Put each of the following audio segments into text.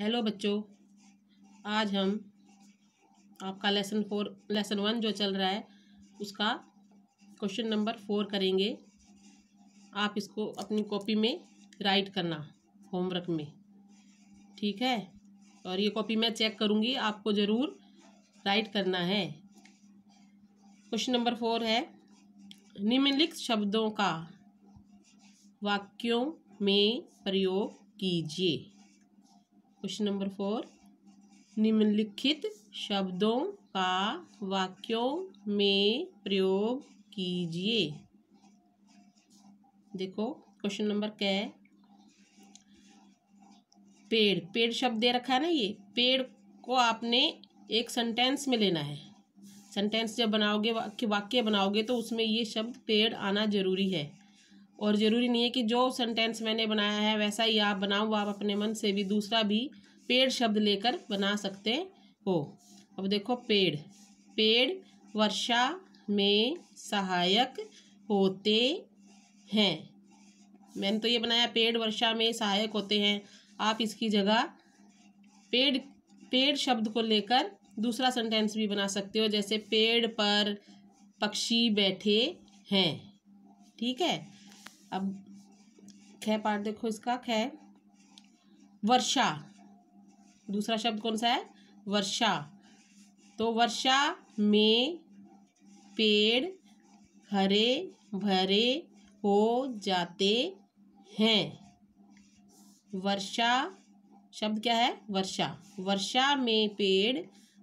hello बच्चों आज हम आपका लेसन फोर लेसन वन जो चल रहा है उसका क्वेश्चन नंबर फोर करेंगे आप इसको अपनी कॉपी में राइट करना होमवर्क में ठीक है और ये कॉपी मैं चेक करूँगी आपको ज़रूर राइट करना है क्वेश्चन नंबर फोर है निम्नलिखित शब्दों का वाक्यों में प्रयोग कीजिए क्वेश्चन नंबर फोर निम्नलिखित शब्दों का वाक्यों में प्रयोग कीजिए देखो क्वेश्चन नंबर क्या है पेड़ पेड़ शब्द दे रखा है ना ये पेड़ को आपने एक सेंटेंस में लेना है सेंटेंस जब बनाओगे वाक्य वाक्य बनाओगे तो उसमें ये शब्द पेड़ आना जरूरी है और ज़रूरी नहीं है कि जो सेंटेंस मैंने बनाया है वैसा ही आप बनाओ आप अपने मन से भी दूसरा भी पेड़ शब्द लेकर बना सकते हो अब देखो पेड़ पेड़ वर्षा में सहायक होते हैं मैंने तो ये बनाया पेड़ वर्षा में सहायक होते हैं आप इसकी जगह पेड़ पेड़ शब्द को लेकर दूसरा सेंटेंस भी बना सकते हो जैसे पेड़ पर पक्षी बैठे हैं ठीक है अब ख पार्ट देखो इसका ख वर्षा दूसरा शब्द कौन सा है वर्षा तो वर्षा में पेड़ हरे भरे हो जाते हैं वर्षा शब्द क्या है वर्षा वर्षा में पेड़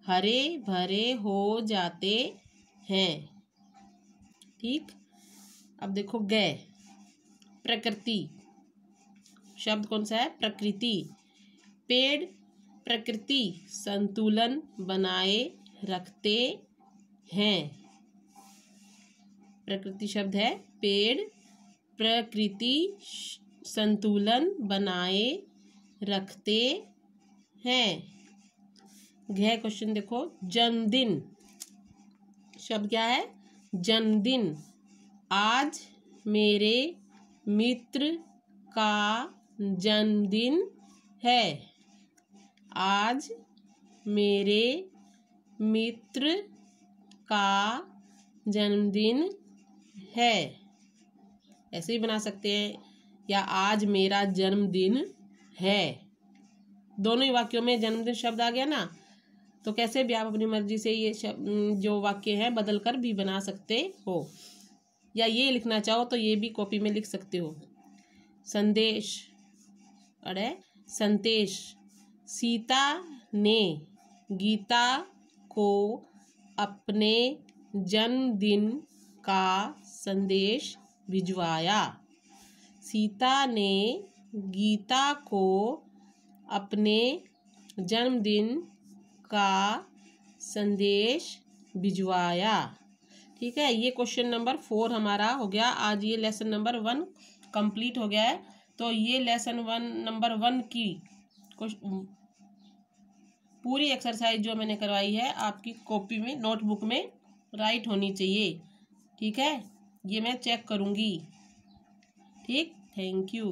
हरे भरे हो जाते हैं ठीक अब देखो गए प्रकृति शब्द कौन सा है प्रकृति पेड़ प्रकृति संतुलन बनाए रखते हैं प्रकृति शब्द है पेड़ प्रकृति संतुलन बनाए रखते हैं घ क्वेश्चन देखो जन्मदिन शब्द क्या है जन्मदिन आज मेरे मित्र का जन्मदिन है आज मेरे मित्र का जन्मदिन है ऐसे ही बना सकते हैं या आज मेरा जन्मदिन है दोनों ही वाक्यों में जन्मदिन शब्द आ गया ना तो कैसे भी आप अपनी मर्जी से ये जो वाक्य है बदल कर भी बना सकते हो या ये लिखना चाहो तो ये भी कॉपी में लिख सकते हो संदेश अरे संदेश सीता ने गीता को अपने जन्मदिन का संदेश भिजवाया सीता ने गीता को अपने जन्मदिन का संदेश भिजवाया ठीक है ये क्वेश्चन नंबर फोर हमारा हो गया आज ये लेसन नंबर वन कंप्लीट हो गया है तो ये लेसन वन नंबर वन की पूरी एक्सरसाइज जो मैंने करवाई है आपकी कॉपी में नोटबुक में राइट होनी चाहिए ठीक है ये मैं चेक करूँगी ठीक थैंक यू